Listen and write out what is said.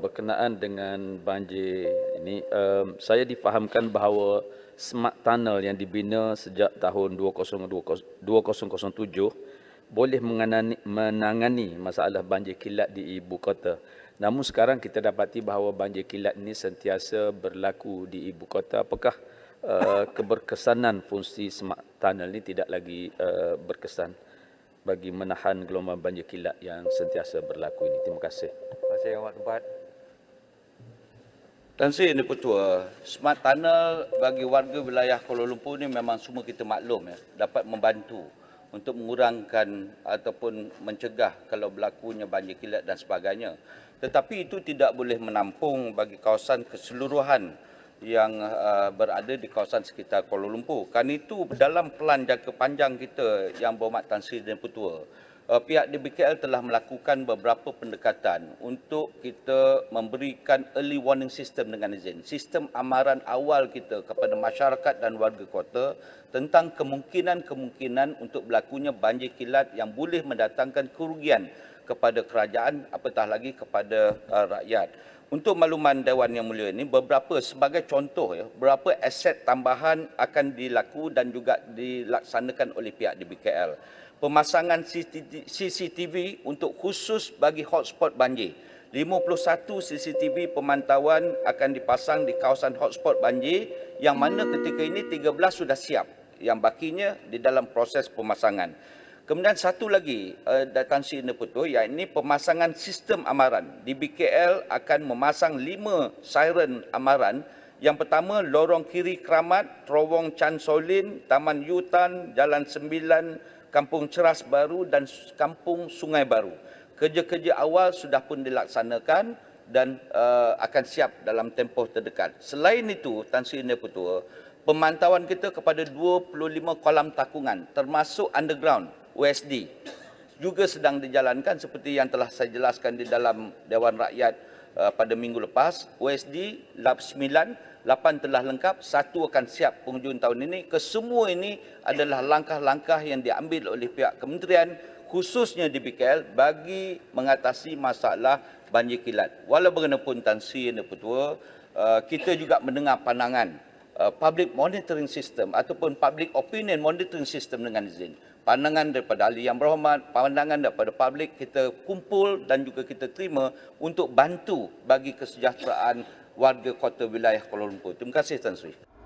berkenaan dengan banjir ini um, saya difahamkan bahawa smart tunnel yang dibina sejak tahun 2020, 2007 boleh menangani, menangani masalah banjir kilat di ibu kota. Namun sekarang kita dapati bahawa banjir kilat ini sentiasa berlaku di ibu kota. Apakah uh, keberkesanan fungsi smart tunnel ini tidak lagi uh, berkesan bagi menahan gelombang banjir kilat yang sentiasa berlaku ini? Terima kasih. Terima kasih, Ahmad Tempat. Tan Sri Yang Pertua, smart tunnel bagi warga wilayah Kuala Lumpur ini memang semua kita maklum ya, dapat membantu untuk mengurangkan ataupun mencegah kalau berlakunya banjir kilat dan sebagainya. Tetapi itu tidak boleh menampung bagi kawasan keseluruhan yang uh, berada di kawasan sekitar Kuala Lumpur. Kan itu dalam pelan jangka panjang kita yang berhormat Tan Sri Yang Pertua, uh, pihak DBKL telah melakukan beberapa pendekatan untuk kita memberikan early warning system dengan izin. Sistem amaran awal kita kepada masyarakat dan warga kota tentang kemungkinan-kemungkinan untuk berlakunya banjir kilat yang boleh mendatangkan kerugian kepada kerajaan apatah lagi kepada uh, rakyat. Untuk makluman Dewan Yang Mulia ini, beberapa sebagai contoh, ya, berapa aset tambahan akan dilaku dan juga dilaksanakan oleh pihak DBKL pemasangan CCTV untuk khusus bagi hotspot banjir. 51 CCTV pemantauan akan dipasang di kawasan hotspot banjir yang mana ketika ini 13 sudah siap yang bakinya di dalam proses pemasangan. Kemudian satu lagi uh, datang si Neputu iaitu pemasangan sistem amaran. Di BKL akan memasang 5 siren amaran yang pertama, lorong kiri Keramat, terowong Chan Solin, Taman Yutan, Jalan Sembilan, Kampung Ceras Baru dan Kampung Sungai Baru. Kerja-kerja awal sudah pun dilaksanakan dan uh, akan siap dalam tempoh terdekat. Selain itu, Tan Sri Indah Putua, pemantauan kita kepada 25 kolam takungan termasuk underground, USD, juga sedang dijalankan seperti yang telah saya jelaskan di dalam Dewan Rakyat Uh, pada minggu lepas USD 9.8 telah lengkap satu akan siap penghujung tahun ini kesemua ini adalah langkah-langkah yang diambil oleh pihak kementerian khususnya di BKL bagi mengatasi masalah banjir kilat walau bagaimanapun Tan Sri dan Ketua uh, kita juga mendengar pandangan Uh, public monitoring system ataupun public opinion monitoring system dengan izin. Pandangan daripada Ali yang berhormat, pandangan daripada publik kita kumpul dan juga kita terima untuk bantu bagi kesejahteraan warga kota wilayah Kuala Lumpur. Terima kasih Tuan Sri.